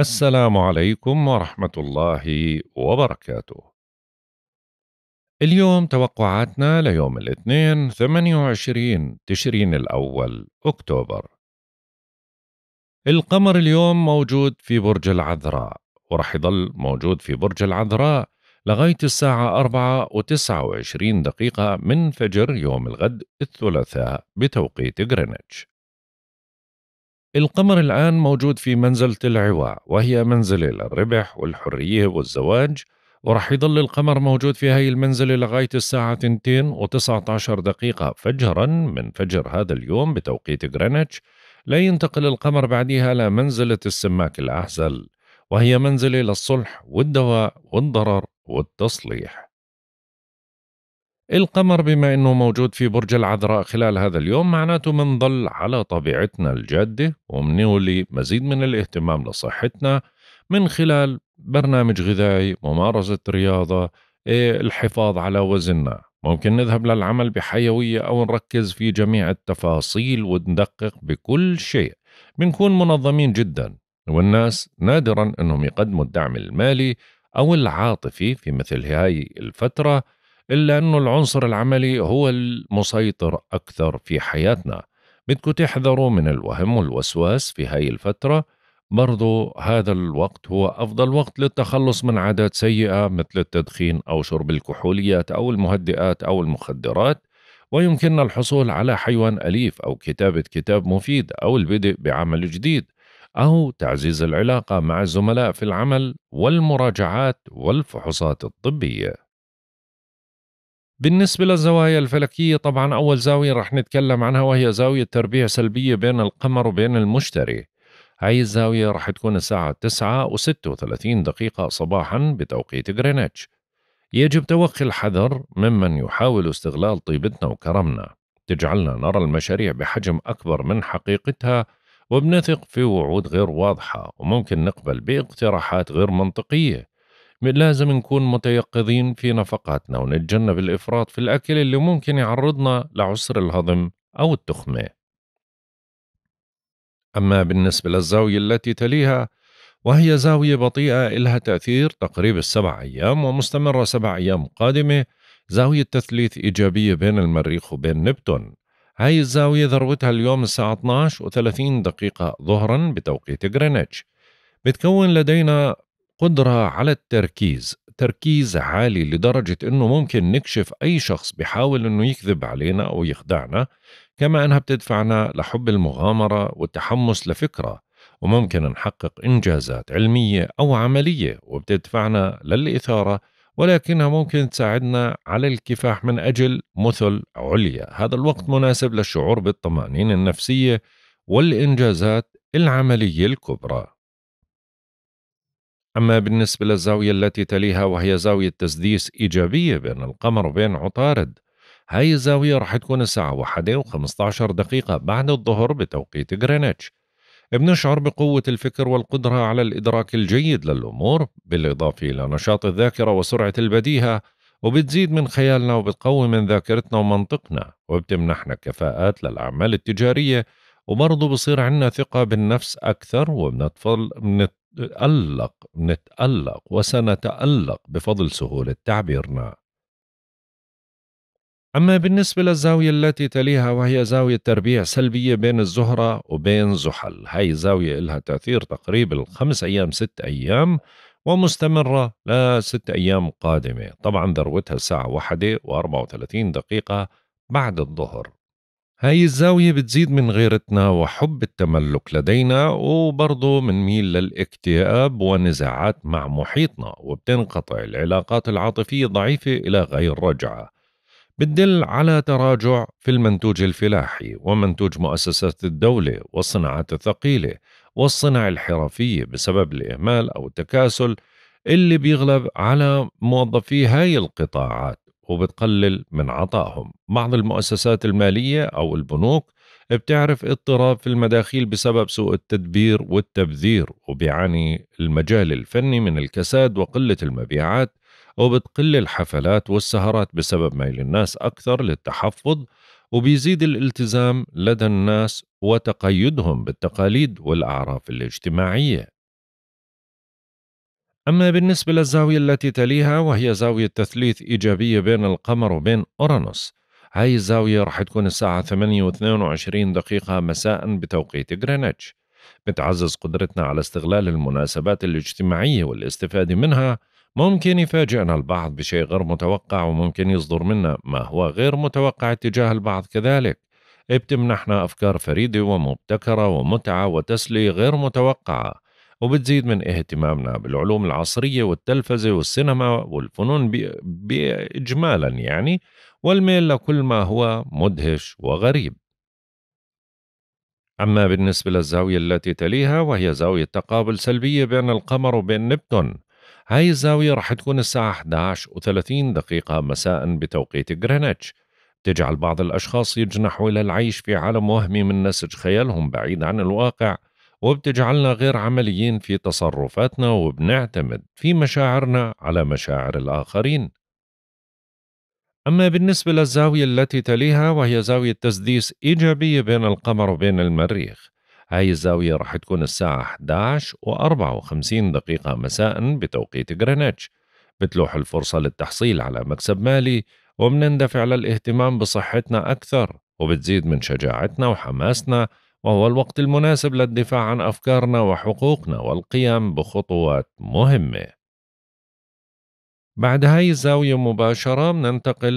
السلام عليكم ورحمة الله وبركاته. اليوم توقعاتنا ليوم الاثنين 28 تشرين الأول أكتوبر. القمر اليوم موجود في برج العذراء ورح يضل موجود في برج العذراء لغاية الساعة 4 و29 دقيقة من فجر يوم الغد الثلاثاء بتوقيت غرينتش. القمر الآن موجود في منزلة العواء وهي منزلة للربح والحرية والزواج ورح يضل القمر موجود في هاي المنزلة لغاية الساعة 2 و 19 دقيقة فجرا من فجر هذا اليوم بتوقيت غرينتش لا ينتقل القمر بعدها لمنزلة السماك الأحزل وهي منزلة للصلح والدواء والضرر والتصليح القمر بما أنه موجود في برج العذراء خلال هذا اليوم معناته منظل على طبيعتنا الجادة ومنولي مزيد من الاهتمام لصحتنا من خلال برنامج غذائي ممارسة رياضة إيه، الحفاظ على وزننا ممكن نذهب للعمل بحيوية أو نركز في جميع التفاصيل وندقق بكل شيء بنكون منظمين جدا والناس نادرا أنهم يقدموا الدعم المالي أو العاطفي في مثل هاي الفترة إلا أنه العنصر العملي هو المسيطر أكثر في حياتنا بدكم تحذروا من الوهم والوسواس في هاي الفترة برضو هذا الوقت هو أفضل وقت للتخلص من عادات سيئة مثل التدخين أو شرب الكحوليات أو المهدئات أو المخدرات ويمكننا الحصول على حيوان أليف أو كتابة كتاب مفيد أو البدء بعمل جديد أو تعزيز العلاقة مع الزملاء في العمل والمراجعات والفحوصات الطبية بالنسبة للزوايا الفلكية طبعا أول زاوية رح نتكلم عنها وهي زاوية تربيع سلبية بين القمر وبين المشتري هاي الزاوية رح تكون الساعة 9 و 36 دقيقة صباحا بتوقيت غرينتش يجب توخي الحذر ممن يحاول استغلال طيبتنا وكرمنا تجعلنا نرى المشاريع بحجم أكبر من حقيقتها وبنثق في وعود غير واضحة وممكن نقبل باقتراحات غير منطقية لازم نكون متيقظين في نفقاتنا ونتجنب الإفراط في الأكل اللي ممكن يعرضنا لعسر الهضم أو التخمة أما بالنسبة للزاوية التي تليها وهي زاوية بطيئة إلها تأثير تقريب السبع أيام ومستمرة سبع أيام قادمة زاوية تثليث إيجابية بين المريخ وبين نبتون هاي الزاوية ذروتها اليوم الساعة 12 و30 دقيقة ظهرا بتوقيت غرينتش بتكون لدينا قدرة على التركيز تركيز عالي لدرجة أنه ممكن نكشف أي شخص بحاول أنه يكذب علينا أو يخدعنا كما أنها بتدفعنا لحب المغامرة والتحمس لفكرة وممكن نحقق إنجازات علمية أو عملية وبتدفعنا للإثارة ولكنها ممكن تساعدنا على الكفاح من أجل مثل عليا هذا الوقت مناسب للشعور بالطمأنينة النفسية والإنجازات العملية الكبرى أما بالنسبة للزاوية التي تليها وهي زاوية تسديس إيجابية بين القمر وبين عطارد هاي الزاوية رح تكون الساعة واحدة وخمسة دقيقة بعد الظهر بتوقيت غرينتش بنشعر بقوة الفكر والقدرة على الإدراك الجيد للأمور بالإضافة إلى نشاط الذاكرة وسرعة البديهة وبتزيد من خيالنا وبتقوي من ذاكرتنا ومنطقنا وبتمنحنا كفاءات للأعمال التجارية وبرضه بصير عندنا ثقة بالنفس أكثر وبنتفضل نتألق نتألق وسنتألق بفضل سهولة تعبيرنا أما بالنسبة للزاوية التي تليها وهي زاوية تربيع سلبية بين الزهرة وبين زحل هاي زاوية لها تأثير تقريبا خمس أيام ست أيام ومستمرة لست أيام قادمة طبعا ذروتها الساعة وأربعة وثلاثين دقيقة بعد الظهر هاي الزاوية بتزيد من غيرتنا وحب التملك لدينا وبرضه منميل للاكتئاب ونزاعات مع محيطنا وبتنقطع العلاقات العاطفية الضعيفة إلى غير رجعة بتدل على تراجع في المنتوج الفلاحي ومنتوج مؤسسات الدولة والصناعات الثقيلة والصناعة الحرفية بسبب الإهمال أو التكاسل اللي بيغلب على موظفي هاي القطاعات وبتقلل من عطائهم بعض المؤسسات المالية أو البنوك بتعرف اضطراب في المداخيل بسبب سوء التدبير والتبذير وبيعاني المجال الفني من الكساد وقلة المبيعات وبتقل الحفلات والسهرات بسبب ميل الناس أكثر للتحفظ وبيزيد الالتزام لدى الناس وتقيدهم بالتقاليد والأعراف الاجتماعية أما بالنسبة للزاوية التي تليها وهي زاوية تثليث إيجابية بين القمر وبين أورانوس هاي الزاوية راح تكون الساعة 8.22 دقيقة مساء بتوقيت غرينتش بتعزز قدرتنا على استغلال المناسبات الاجتماعية والاستفادة منها ممكن يفاجئنا البعض بشيء غير متوقع وممكن يصدر منا ما هو غير متوقع تجاه البعض كذلك بتمنحنا أفكار فريدة ومبتكرة ومتعة وتسلية غير متوقعة وبتزيد من اهتمامنا بالعلوم العصرية والتلفزة والسينما والفنون بإجمالا يعني والميل لكل ما هو مدهش وغريب أما بالنسبة للزاوية التي تليها وهي زاوية تقابل سلبية بين القمر وبين نبتون هاي الزاوية رح تكون الساعة 11 و30 دقيقة مساء بتوقيت غرينتش تجعل بعض الأشخاص يجنحوا إلى العيش في عالم وهمي من نسج خيالهم بعيد عن الواقع وبتجعلنا غير عمليين في تصرفاتنا وبنعتمد في مشاعرنا على مشاعر الآخرين أما بالنسبة للزاوية التي تليها وهي زاوية تسديس إيجابية بين القمر وبين المريخ هاي الزاوية راح تكون الساعة 11 و54 دقيقة مساء بتوقيت غرينتش بتلوح الفرصة للتحصيل على مكسب مالي وبنندفع للاهتمام بصحتنا أكثر وبتزيد من شجاعتنا وحماسنا وهو الوقت المناسب للدفاع عن أفكارنا وحقوقنا والقيام بخطوات مهمة. بعد هاي الزاوية مباشرة بننتقل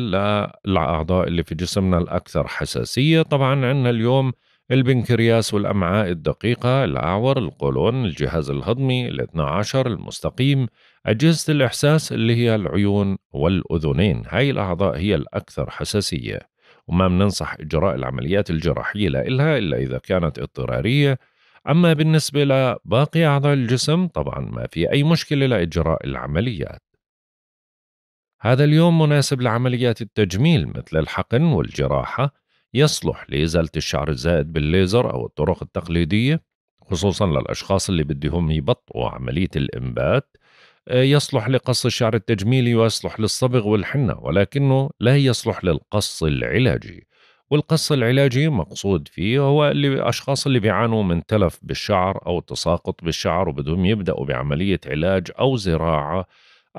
للأعضاء اللي في جسمنا الأكثر حساسية طبعا عندنا اليوم البنكرياس والأمعاء الدقيقة الأعور القولون الجهاز الهضمي الاثنى عشر المستقيم أجهزة الإحساس اللي هي العيون والأذنين هاي الأعضاء هي الأكثر حساسية وما بننصح إجراء العمليات الجراحية لإلها إلا إذا كانت اضطرارية أما بالنسبة لباقي أعضاء الجسم طبعا ما في أي مشكلة لإجراء العمليات هذا اليوم مناسب لعمليات التجميل مثل الحقن والجراحة يصلح لإزالة الشعر الزائد بالليزر أو الطرق التقليدية خصوصا للأشخاص اللي بدهم يبطئوا عملية الإنبات يصلح لقص الشعر التجميلي ويصلح للصبغ والحنة ولكنه لا يصلح للقص العلاجي والقص العلاجي مقصود فيه هو الأشخاص اللي بيعانوا من تلف بالشعر أو تساقط بالشعر وبدهم يبدأوا بعملية علاج أو زراعة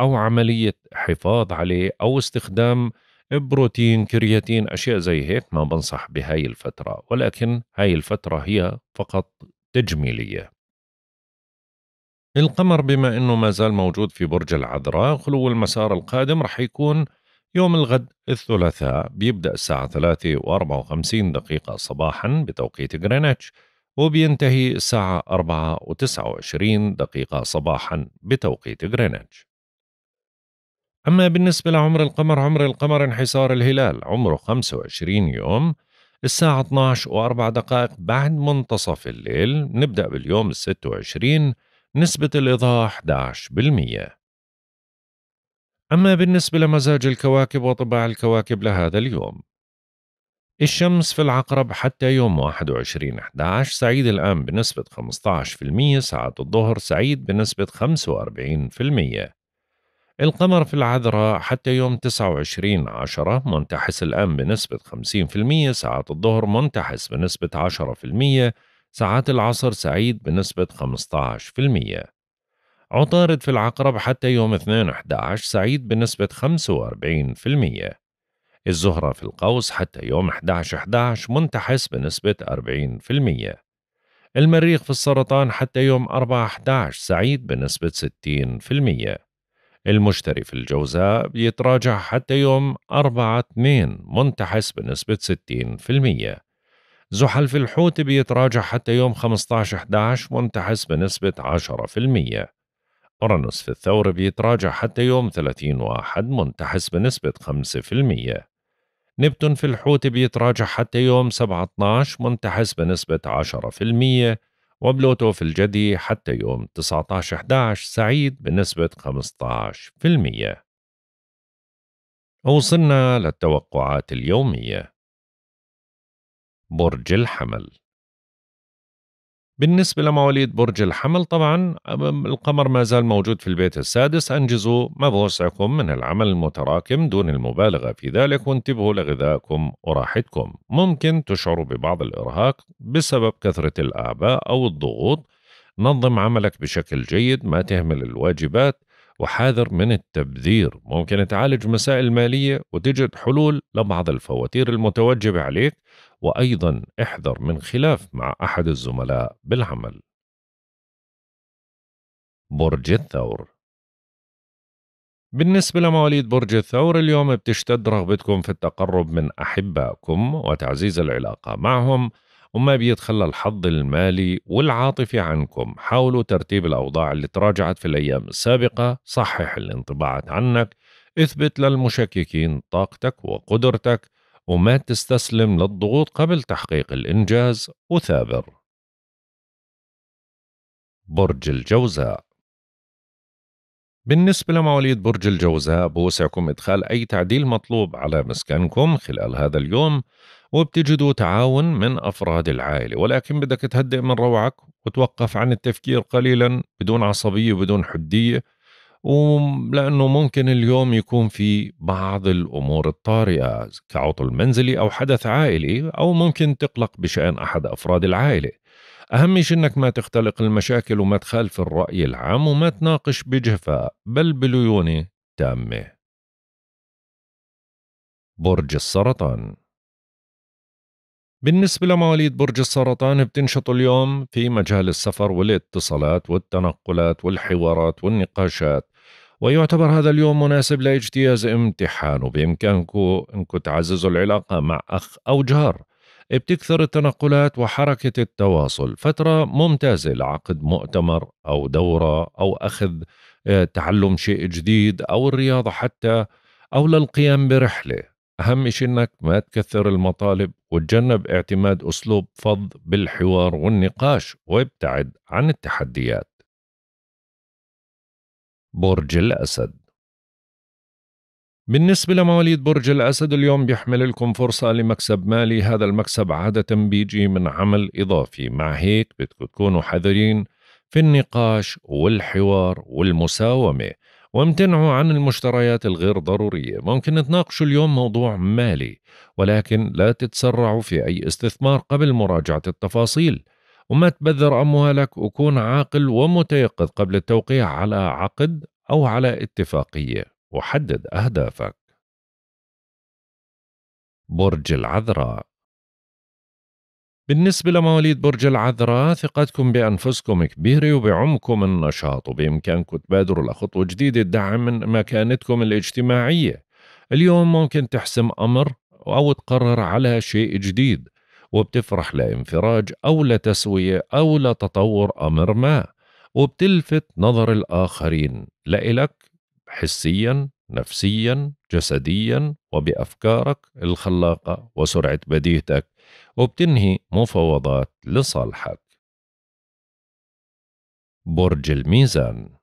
أو عملية حفاظ عليه أو استخدام بروتين كرياتين أشياء زي هيك ما بنصح بهاي الفترة ولكن هاي الفترة هي فقط تجميلية القمر بما انه ما زال موجود في برج العذراء خلو المسار القادم رح يكون يوم الغد الثلاثاء بيبدأ الساعة 3 و54 دقيقة صباحا بتوقيت غرينتش وبينتهي الساعة 4 و29 دقيقة صباحا بتوقيت غرينتش أما بالنسبة لعمر القمر عمر القمر انحسار الهلال عمره 25 يوم الساعة 12 و4 دقائق بعد منتصف الليل نبدأ باليوم ال 26 نسبة الإيضاح 11% أما بالنسبة لمزاج الكواكب وطباع الكواكب لهذا اليوم الشمس في العقرب حتى يوم 21/11 سعيد الآن بنسبة 15% ساعة الظهر سعيد بنسبة 45% القمر في العذراء حتى يوم 29/10 منتحس الآن بنسبة 50% ساعة الظهر منتحس بنسبة ساعات العصر سعيد بنسبة 15% عطارد في العقرب حتى يوم 2/11 سعيد بنسبة 45% الزهرة في القوس حتى يوم 11/11 منتحس بنسبة 40% المريخ في السرطان حتى يوم 4/11 سعيد بنسبة 60% المشتري في الجوزاء بيتراجع حتى يوم 4/2 منتحس بنسبة 60% زحل الحوت بيتراجع حتى يوم 15/11 وانتحس بنسبة 10%. أورانوس في الثور بيتراجع حتى يوم 30 واحد منتحس بنسبة 5%. نبتون في الحوت بيتراجع حتى يوم 17 منتحس بنسبة 10% وبلوتو في الجدي حتى يوم 19/11 سعيد بنسبة 15%. وصلنا للتوقعات اليومية برج الحمل بالنسبة لمواليد برج الحمل طبعا القمر ما زال موجود في البيت السادس أنجزوا ما بوسعكم من العمل المتراكم دون المبالغة في ذلك وانتبهوا لغذائكم وراحتكم ممكن تشعروا ببعض الإرهاق بسبب كثرة الأعباء أو الضغوط نظم عملك بشكل جيد ما تهمل الواجبات وحاذر من التبذير ممكن تعالج مسائل مالية وتجد حلول لبعض الفواتير المتوجبة عليك وأيضا احذر من خلاف مع أحد الزملاء بالعمل برج الثور بالنسبة لمواليد برج الثور اليوم بتشتد رغبتكم في التقرب من أحبائكم وتعزيز العلاقة معهم وما بيتخلى الحظ المالي والعاطفي عنكم حاولوا ترتيب الأوضاع اللي تراجعت في الأيام السابقة صحح الانطباعات عنك اثبت للمشككين طاقتك وقدرتك وما تستسلم للضغوط قبل تحقيق الإنجاز وثابر برج الجوزاء بالنسبة لمواليد برج الجوزاء بوسعكم إدخال أي تعديل مطلوب على مسكنكم خلال هذا اليوم وبتجدوا تعاون من أفراد العائلة ولكن بدك تهدئ من روعك وتوقف عن التفكير قليلا بدون عصبية وبدون حدية ولأنه ممكن اليوم يكون في بعض الأمور الطارئة كعطل منزلي أو حدث عائلي أو ممكن تقلق بشأن أحد أفراد العائلة أهم شيء أنك ما تختلق المشاكل وما تخالف الرأي العام وما تناقش بجفاء بل بليونة تامة برج السرطان بالنسبة لمواليد برج السرطان بتنشط اليوم في مجال السفر والاتصالات والتنقلات والحوارات والنقاشات ويعتبر هذا اليوم مناسب لاجتياز امتحان وبامكانكم أنكم تعززوا العلاقة مع أخ أو جار بتكثر التنقلات وحركة التواصل فترة ممتازة لعقد مؤتمر أو دورة أو أخذ آه، تعلم شيء جديد أو الرياضة حتى أو للقيام برحلة أهم شيء أنك ما تكثر المطالب وتجنب اعتماد أسلوب فض بالحوار والنقاش وابتعد عن التحديات برج الأسد بالنسبة لمواليد برج الأسد اليوم بيحمل لكم فرصة لمكسب مالي هذا المكسب عادة بيجي من عمل إضافي مع هيك بدكم تكونوا حذرين في النقاش والحوار والمساومة وامتنعوا عن المشتريات الغير ضرورية ممكن تناقشوا اليوم موضوع مالي ولكن لا تتسرعوا في أي استثمار قبل مراجعة التفاصيل وما تبذر أموالك وكون عاقل ومتيقظ قبل التوقيع على عقد أو على اتفاقية وحدد أهدافك برج العذراء بالنسبة لمواليد برج العذراء ثقتكم بأنفسكم كبيرة وبعمكم النشاط وبإمكانكم تبادروا لخطوة جديدة تدعم من مكانتكم الاجتماعية اليوم ممكن تحسم أمر أو تقرر على شيء جديد وبتفرح لانفراج أو لتسوية أو لتطور أمر ما وبتلفت نظر الآخرين لإلك حسيا نفسيا جسديا وبأفكارك الخلاقة وسرعة بديهتك وبتنهي مفاوضات لصالحك برج الميزان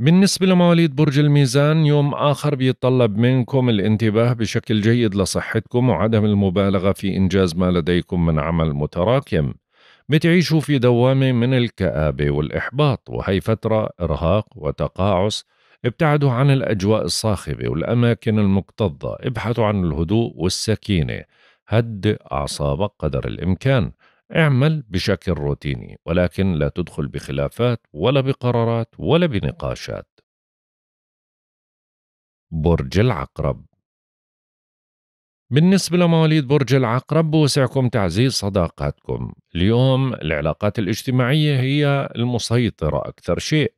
بالنسبة لمواليد برج الميزان يوم آخر بيتطلب منكم الانتباه بشكل جيد لصحتكم وعدم المبالغة في إنجاز ما لديكم من عمل متراكم بتعيشوا في دوامة من الكآبة والإحباط وهي فترة إرهاق وتقاعس ابتعدوا عن الأجواء الصاخبة والأماكن المكتظة ابحثوا عن الهدوء والسكينة هدئ أعصابك قدر الإمكان اعمل بشكل روتيني ولكن لا تدخل بخلافات ولا بقرارات ولا بنقاشات برج العقرب بالنسبة لمواليد برج العقرب بوسعكم تعزيز صداقاتكم اليوم العلاقات الاجتماعية هي المسيطرة أكثر شيء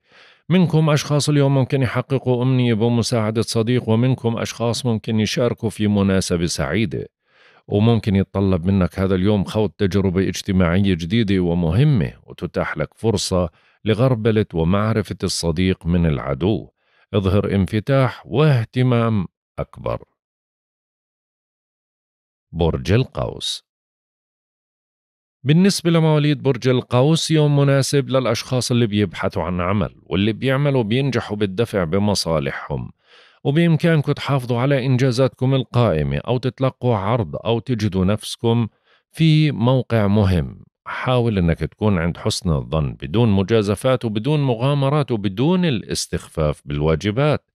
منكم أشخاص اليوم ممكن يحققوا أمنية بمساعدة صديق ومنكم أشخاص ممكن يشاركوا في مناسبة سعيدة وممكن يتطلب منك هذا اليوم خوض تجربة اجتماعية جديدة ومهمة وتتاح لك فرصة لغربلة ومعرفة الصديق من العدو اظهر انفتاح واهتمام أكبر برج القوس بالنسبة لمواليد برج القوس يوم مناسب للأشخاص اللي بيبحثوا عن عمل واللي بيعملوا بينجحوا بالدفع بمصالحهم وبإمكانكم تحافظوا على إنجازاتكم القائمة أو تتلقوا عرض أو تجدوا نفسكم في موقع مهم حاول أنك تكون عند حسن الظن بدون مجازفات وبدون مغامرات وبدون الاستخفاف بالواجبات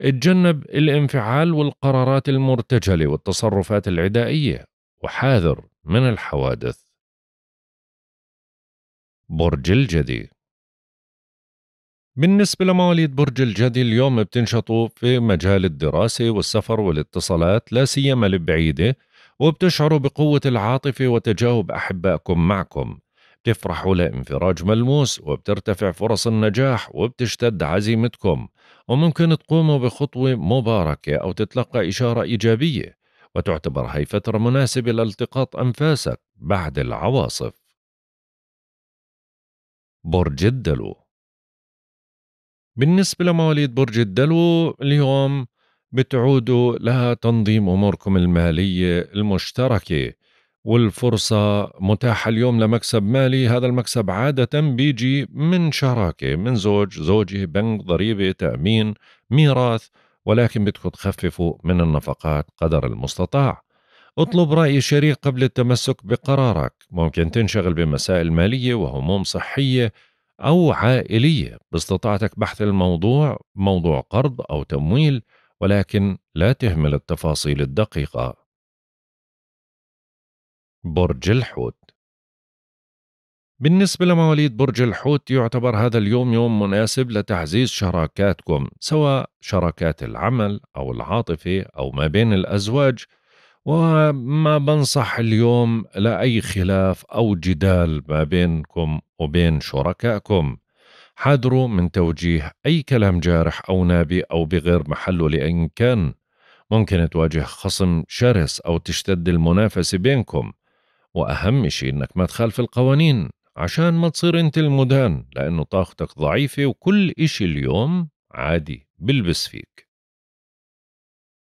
اتجنب الانفعال والقرارات المرتجلة والتصرفات العدائية وحاذر من الحوادث برج الجدي بالنسبة لمواليد برج الجدي اليوم بتنشطوا في مجال الدراسة والسفر والاتصالات لا سيما البعيدة وبتشعروا بقوة العاطفة وتجاوب أحبائكم معكم بتفرحوا لانفراج ملموس وبترتفع فرص النجاح وبتشتد عزيمتكم وممكن تقوموا بخطوة مباركة أو تتلقى إشارة إيجابية وتعتبر هي فترة مناسبة لالتقاط أنفاسك بعد العواصف برج الدلو بالنسبة لمواليد برج الدلو اليوم بتعودوا لتنظيم أموركم المالية المشتركة والفرصة متاحة اليوم لمكسب مالي هذا المكسب عادة بيجي من شراكة من زوج زوجة بنك ضريبة تأمين ميراث ولكن بدكم تخففوا من النفقات قدر المستطاع اطلب رأي شريك قبل التمسك بقرارك ممكن تنشغل بمسائل مالية وهموم صحية أو عائلية باستطاعتك بحث الموضوع موضوع قرض أو تمويل ولكن لا تهمل التفاصيل الدقيقة برج الحوت بالنسبة لمواليد برج الحوت يعتبر هذا اليوم يوم مناسب لتعزيز شراكاتكم سواء شراكات العمل أو العاطفة أو ما بين الأزواج وما بنصح اليوم لأي خلاف أو جدال ما بينكم وبين شركائكم حذروا من توجيه أي كلام جارح أو نابي أو بغير محله لأن كان ممكن تواجه خصم شرس أو تشتد المنافسة بينكم وأهم شيء إنك ما تخالف القوانين عشان ما تصير أنت المدان لأنه طاقتك ضعيفة وكل إشي اليوم عادي بلبس فيك